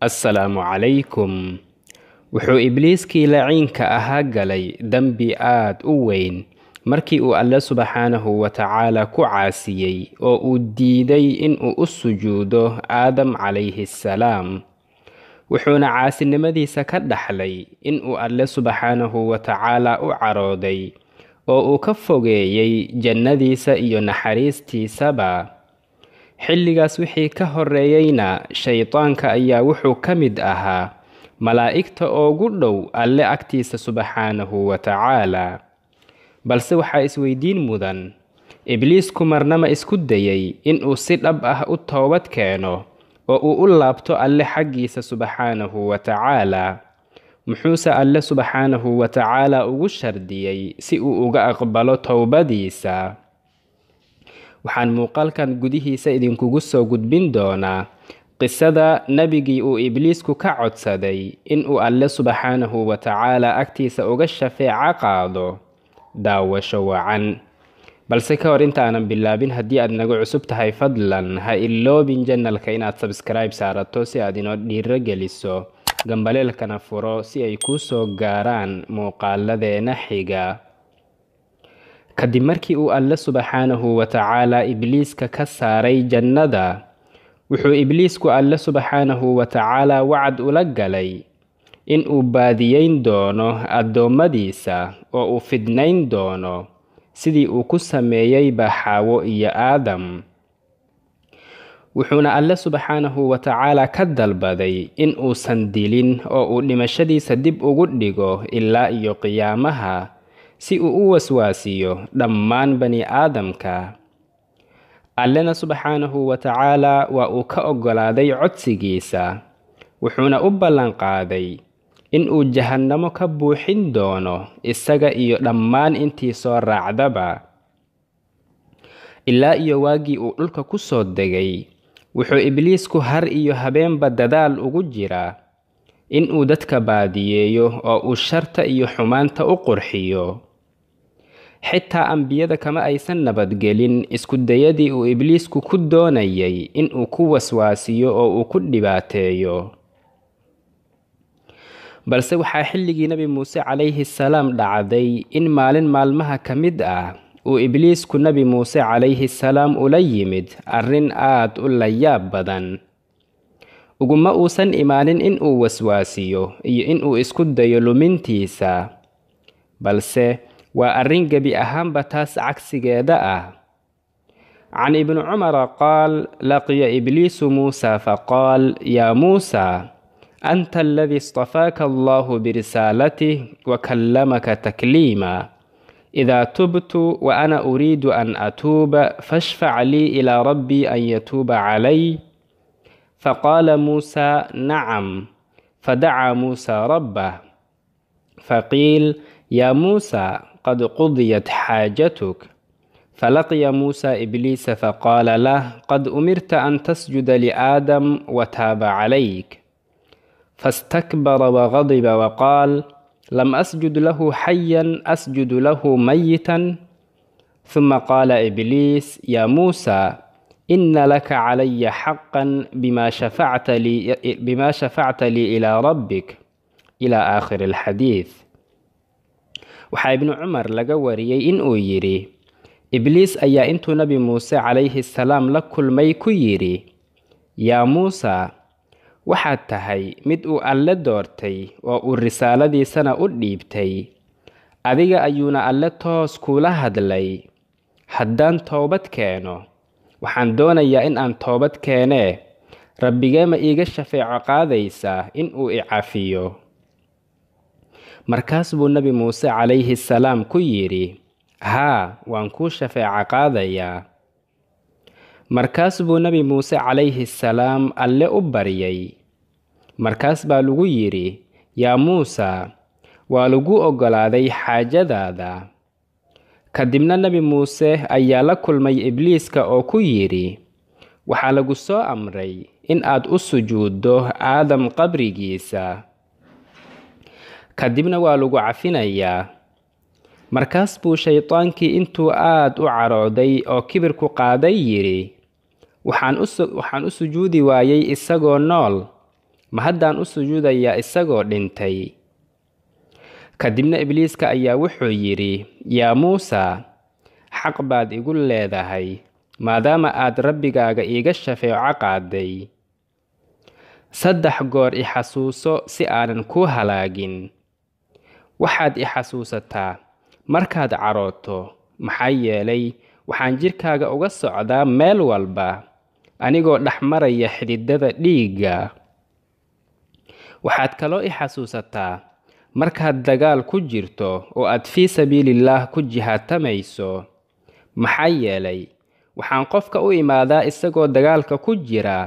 assalaamu calaykum wuxuu ibliiskii laciinka ahaa galay dembi aad u weyn markii uu alle subxaanahu wa tacaala ku caasiyey oo uu diiday in uu u sujuudo aadam calayhi assalaam wuxuuna caasinimadiisa ka dhaxlay in uu alle subxaanahu wa tacaala u carooday oo uu ka fogeeyey jannadiisa iyo naxariistiisaba xilligaas wixii ka horreeyeyna shaydaanka ayaa wuxuu ka mid ahaa malaa'igta oogu dhow alle agtiisa subxaanahu wa tacaalaa balse waxaa isweydiin mudan ibliisku marnama isku dayey inuu si dhab ah u toobad keeno oo uu u laabto alle xaggiisa subxaanahu wa tacaalaa muxuuse alle subxaanahu wa tacaalaa ugu shardiyey si uu uga aqbalo towbadiisa waxaan muuqaalkan gudihiisa idinkugu soo gudbin doonaa qisada nebigii uu ibliisku ka codsaday in uu alle subxaanahu wa tacaala agtiisa uga shafeeca qaado daawasho wacan balse ka hor intaanan bilaabin haddii aad nagu cusub tahay fadlan ha iloobin janalka inaad sabskribe saarato si aad inoo dhiiro geliso gambaleelkana furo si ay kuu soo gaaraan muuqaaladeena xiga kadib markii uu alle subxaanahu wa ibliiska ka saaray jannada wuxuu ibliisku alle subxaanahu wa wacad ula galay in uu baadiyeyn doono addoommadiisa oo uu fidnayn doono sidii uu ku sameeyey baxaawo iyo aadam wuxuuna alle subxaanahu wa ka dalbaday in uusan dilin oo uu dhimashadiisa dib ugu dhigo ilaa iyo qiyaamaha si uu u waswaasiyo dhammaan bani-aadamka allena subxaanahu wa tacaala waa uu ka oggolaaday codsigiisa wuxuuna u ballanqaaday in uu jahannamo ka buuxin doono isaga iyo dhammaan intii soo raacdaba ilaa iyo waagii uu dhulka ku soo degay wuxuu ibliisku har iyo habeenba dadaal ugu jiraa inuu dadka baadiyeeyo oo uu sharta iyo xumaanta u qurxiyo xitaa ambiyada kama aysan nabadgelin isku dayadii uu ibliisku ku doonayay in uu ku waswaasiyo oo uu ku dhibaateeyo balse waxaa xilligii nebi muuse calayhi salaam dhacday in maalin maalmaha ka mid ah uu ibliisku nebi muuse calayhi salaam ula yimid arrin aad u layaab badan uguma uusan imaanin in uu waswaasiyo iyo in uu isku dayo lumintiisa balse وأرين جبي أهم بتاس عكس جداء عن ابن عمر قال لقي إبليس موسى فقال يا موسى أنت الذي اصطفاك الله برسالته وكلمك تكليما إذا تبت وأنا أريد أن أتوب فاشفع لي إلى ربي أن يتوب علي فقال موسى نعم فدعا موسى ربه فقيل يا موسى قد قضيت حاجتك فلقي موسى إبليس فقال له قد أمرت أن تسجد لآدم وتاب عليك فاستكبر وغضب وقال لم أسجد له حيا أسجد له ميتا ثم قال إبليس يا موسى إن لك علي حقا بما شفعت لي, بما شفعت لي إلى ربك إلى آخر الحديث waxaa ibnu cumar laga wariyey in uu yidhi ibliis ayaa intuu nebi muuse calayhi salaam la kulmay ku yidhi yaa muusa waxaad tahay mid uu alle doortay oo uu risaaladiisana u dhiibtay adiga ayuuna alle toos kuula hadlay haddaan toobad keeno waxaan doonayaa in aan toobad keenee ma iiga shafeeco qaadaysa in uu icafiyo markaas buu nebi muuse calayhi salaam ku yidhi haa waan kuu shafeeca qaadayaa markaas buu nebi muuse calayhi salaam alle u baryay markaas baa lagu yidhi yaa muusa waa lagu oggolaaday xaajadaada kadibna nebi muuse ayaa la kulmay ibliiska oo ku yidhi waxaa lagu soo amray in aad u sujuuddo aadam qabrigiisa kadibna waa lagu cafinayaa markaas buu shaydaankii intuu aada u carooday oo kibirku qaaday yidhi waxaan u sujuudi waayey isagoo nool ma haddaan u sujuudayaa isagoo dhintay kadibna ibliiska ayaa wuxuu yidhi yaa muusa xaq baad igu leedahay maadaama aad rabbigaaga iiga shafeeco qaaday saddex goor i xasuuso si aanan kuu halaagin waxaad i xasuusataa markaad carooto maxaa yeelay waxaan jidhkaaga uga socdaa meel walba anigoo dhex maraya xididada dhiigga waxaad kaloo i xasuusataa markaad dagaal ku jirto oo aad fii sabiilillaah ku jihaatamayso maxaa yeelay waxaan qofka u imaadaa isagoo dagaalka ku jira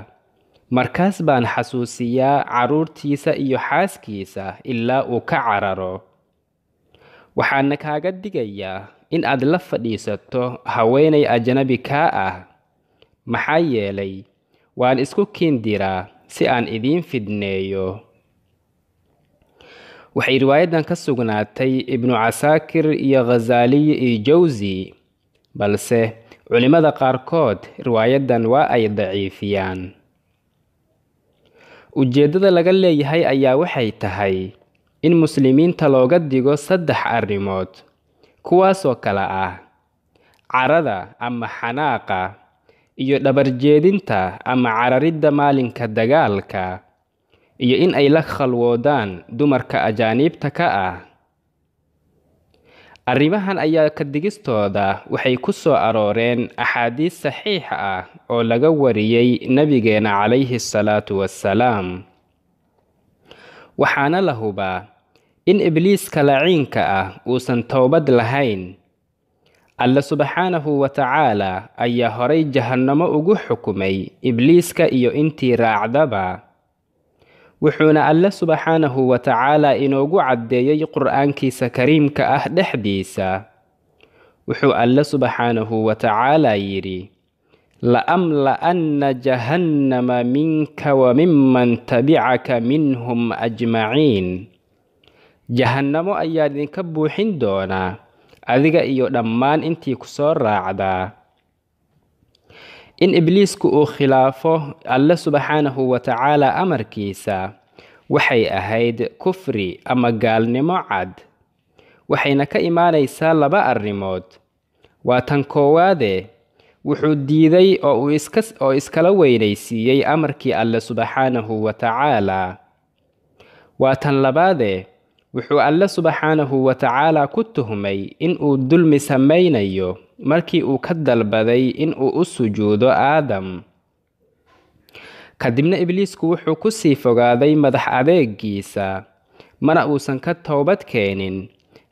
markaas baan xasuusiyaa carruurtiisa iyo xaaskiisa ilaa uu ka cararo waxaana kaaga digayaa in aad la fadhiisato haweenay ajanabi kaa ah maxaa yeelay waan isku kindiraa si aan idiin fidneeyo waxay riwaayaddan ka sugnaatay ibnu casaakir iyo khazaaliyi iyo jawsi balse culimmada qaarkood riwaayaddan waa ay daciifiyaan ujeeddada laga leeyahay ayaa waxay tahay in muslimiinta looga digo saddex arrimood kuwaasoo kale ah carada ama xanaaqa iyo dhabarjeedinta ama cararidda maalinka dagaalka iyo in ay la khalwoodaan dumarka ajaaniibta ka ah arrimahan ayaa kadigistooda waxay ku soo arooreen axaadiis saxiixa ah oo laga wariyey nebigeena calayhi salaatu wassalaam waxaana la hubaa in ibliiska laciinka ah uusan toobad lahayn alle subxaanahu wa tacaalaa ayaa horay jahannamo ugu xukumay ibliiska iyo intii raacdaba wuxuuna alle subxaanahu wa tacaalaa inoogu caddeeyey qur'aankiisa kariimka ah dhexdiisa wuxuu alle subxaanahu wa tacaalaa yidhi la'amla'anna jahannama minka wa miman tabicaka minhum ajmaciin jahannamo ayaa idinka buuxin doonaa adiga iyo dhammaan intii ku soo raacdaa in ibliisku uu khilaafo alle subxaanahu wa tacaala amarkiisa waxay ahayd kufri ama gaalnimo cad waxayna ka imaanaysaa laba arrimood waa tan koowaade wuxuu diiday oo uu iskaoo iskala weynaysiiyey amarkii alle subxaanahu wa tacaalaa waa tan labaade wuxuu alle subxaanahu wa tacaala ku tuhmay in uu dulmi samaynayo markii uu ka dalbaday in uu u sujuudo aadam kadibna ibliisku wuxuu ku sii fogaaday madax adeegiisa mana uusan ka toobad keenin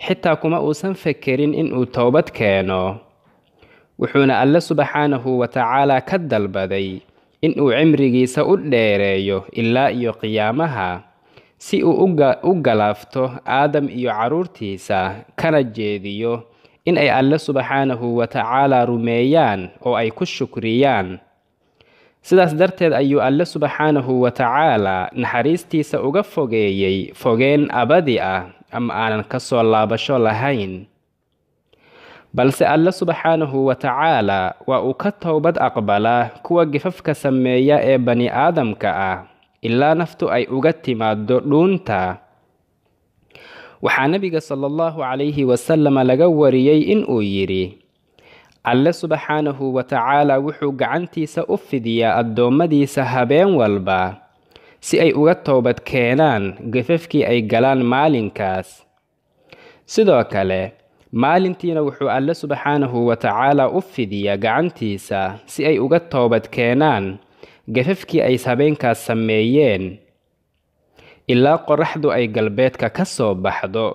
xitaa kuma uusan fekerin inuu toobad keeno wuxuuna alle subxaanahu wa tacaala ka dalbaday inuu cimrigiisa u dheereeyo ilaa iyo qiyaamaha si uu u galaafto aadam iyo carruurtiisa kana jeediyo in ay alle subxaanahu wa tacaalaa rumeeyaan oo ay ku shukriyaan sidaas darteed ayuu alle subxaanahu wa tacaalaa naxariistiisa uga fogeeyey fogeen abadi ah ama aanan ka soo laabasho lahayn balse alle subxaanahu wa tacaala waa uu ka towbad aqbalaa kuwa gifafka sameeya ee bani aadamka ah ilaa naftu ay uga timaado dhuunta waxaa nebiga sala allahu calayhi wasalama laga wariyey in uu yidhi alle subxaanahu wa tacaalaa wuxuu gacantiisa u fidiyaa addoommadiisa habeen walba si ay uga toobad keenaan gafafkii ay galaan maalinkaas sidoo kale maalintiina wuxuu alle subxaanahu wa tacaala u fidiyaa gacantiisa si ay uga toobad keenaan gafafkii ay habeenkaas sameeyeen ilaa qorraxdu ay galbeedka ka soo baxdo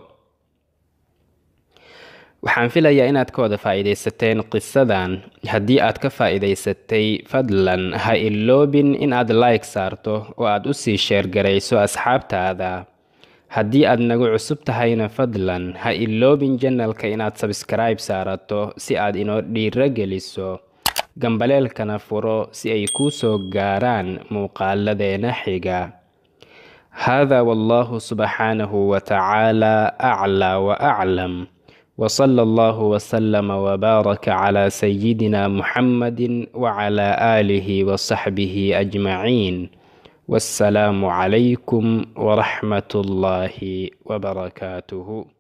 waxaan filayaa inaad ka wada faa'iidaysateen qisadan haddii aad ka faa'iidaysatay fadlan ha iloobin in aad like saarto oo aad u sii sheergarayso asxaabtaada haddii aad nagu cusub tahayna fadlan ha iloobin janalka inaad sabskraibe saarato si aad inoo dhiiro geliso gambaleelkana furo si ay kuu soo gaaraan muuqaaladeena xiga هذا والله سبحانه وتعالى أعلى وأعلم وصلى الله وسلم وبارك على سيدنا محمد وعلى آله وصحبه أجمعين والسلام عليكم ورحمة الله وبركاته